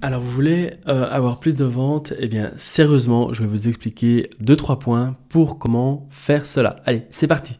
Alors vous voulez euh, avoir plus de ventes Eh bien sérieusement, je vais vous expliquer 2-3 points pour comment faire cela. Allez, c'est parti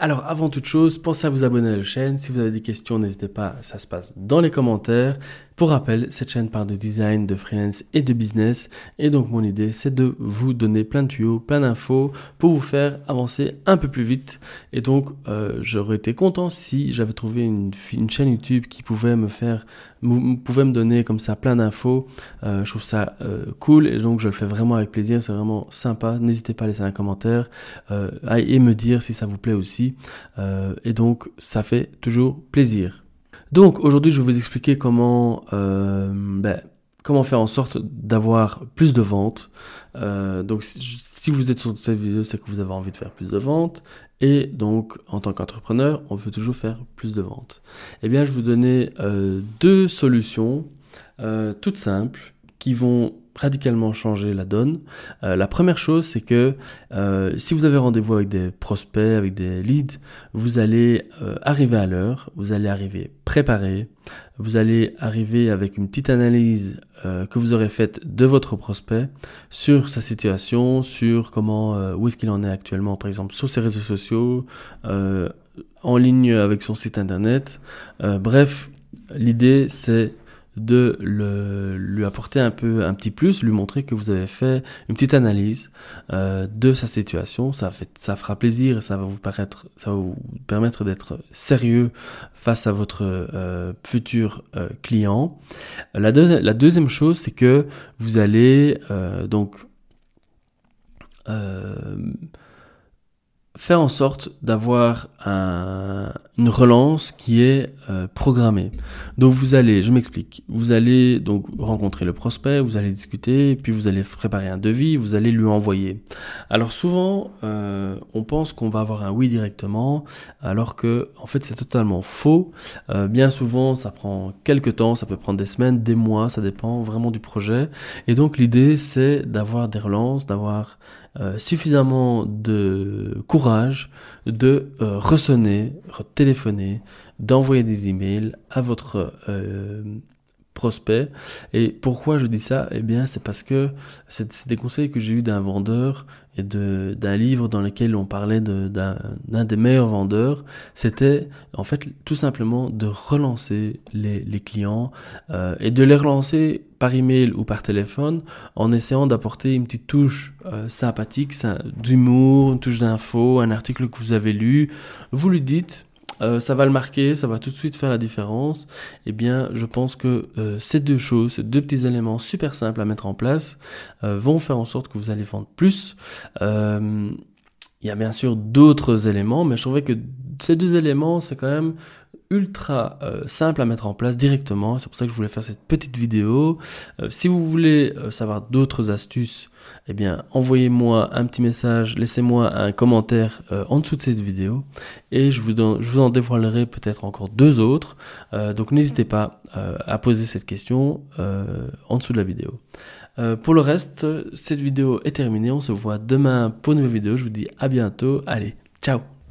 Alors avant toute chose, pensez à vous abonner à la chaîne. Si vous avez des questions, n'hésitez pas, ça se passe dans les commentaires. Pour rappel, cette chaîne parle de design, de freelance et de business. Et donc mon idée, c'est de vous donner plein de tuyaux, plein d'infos pour vous faire avancer un peu plus vite. Et donc euh, j'aurais été content si j'avais trouvé une, chaîne YouTube qui pouvait me faire, pouvait me donner comme ça plein d'infos. Euh, je trouve ça euh, cool et donc je le fais vraiment avec plaisir. C'est vraiment sympa. N'hésitez pas à laisser un commentaire et me dire si ça vous plaît aussi euh, et donc, ça fait toujours plaisir. Donc, aujourd'hui, je vais vous expliquer comment, euh, ben, comment faire en sorte d'avoir plus de ventes. Euh, donc, si vous êtes sur cette vidéo, c'est que vous avez envie de faire plus de ventes. Et donc, en tant qu'entrepreneur, on veut toujours faire plus de ventes. Eh bien, je vais vous donner deux solutions toutes simples qui vont radicalement changer la donne. Euh, la première chose, c'est que euh, si vous avez rendez-vous avec des prospects, avec des leads, vous allez euh, arriver à l'heure, vous allez arriver préparé, vous allez arriver avec une petite analyse que vous aurez faite de votre prospect sur sa situation, sur comment, où est-ce qu'il en est actuellement, par exemple, sur ses réseaux sociaux, en ligne avec son site internet. bref, l'idée, c'est de le, lui apporter un peu un petit plus, lui montrer que vous avez fait une petite analyse euh, de sa situation. Ça, fait, ça fera plaisir ça va vous, paraître, ça vous permettre d'être sérieux face à votre euh, futur euh, client. La, la, deuxième chose, c'est que vous allez donc faire en sorte d'avoir une relance qui est euh, programmée. Donc vous allez, je m'explique, vous allez donc rencontrer le prospect, vous allez discuter, puis vous allez préparer un devis, vous allez lui envoyer. Alors souvent, euh, on pense qu'on va avoir un oui directement, alors que en fait c'est totalement faux. Euh, bien souvent, ça prend quelques temps, ça peut prendre des semaines, des mois, ça dépend vraiment du projet. Et donc l'idée c'est d'avoir des relances, d'avoir euh, suffisamment de courage de ressonner, téléphoner, d'envoyer des emails à votre prospect. Et pourquoi je dis ça Eh bien, c'est parce que c'est des conseils que j'ai eu d'un vendeur et d'un livre dans lequel on parlait d'un des meilleurs vendeurs, c'était en fait tout simplement de relancer les, clients euh, et de les relancer par email ou par téléphone en essayant d'apporter une petite touche euh, sympathique, d'humour, une touche d'info, un article que vous avez lu. Vous lui dites euh, ça va le marquer, ça va tout de suite faire la différence, eh bien je pense que euh, ces deux choses, ces deux petits éléments super simples à mettre en place euh, vont faire en sorte que vous allez vendre plus. il y a bien sûr d'autres éléments, mais je trouvais que ces deux éléments, c'est quand même ultra euh, simple à mettre en place directement. C'est pour ça que je voulais faire cette petite vidéo. Euh, si vous voulez euh, savoir d'autres astuces, eh bien envoyez-moi un petit message, laissez-moi un commentaire en dessous de cette vidéo et je vous, je vous en dévoilerai peut-être encore deux autres. donc n'hésitez pas à poser cette question en dessous de la vidéo. pour le reste, cette vidéo est terminée. On se voit demain pour une nouvelle vidéo. Je vous dis à bientôt. Allez, ciao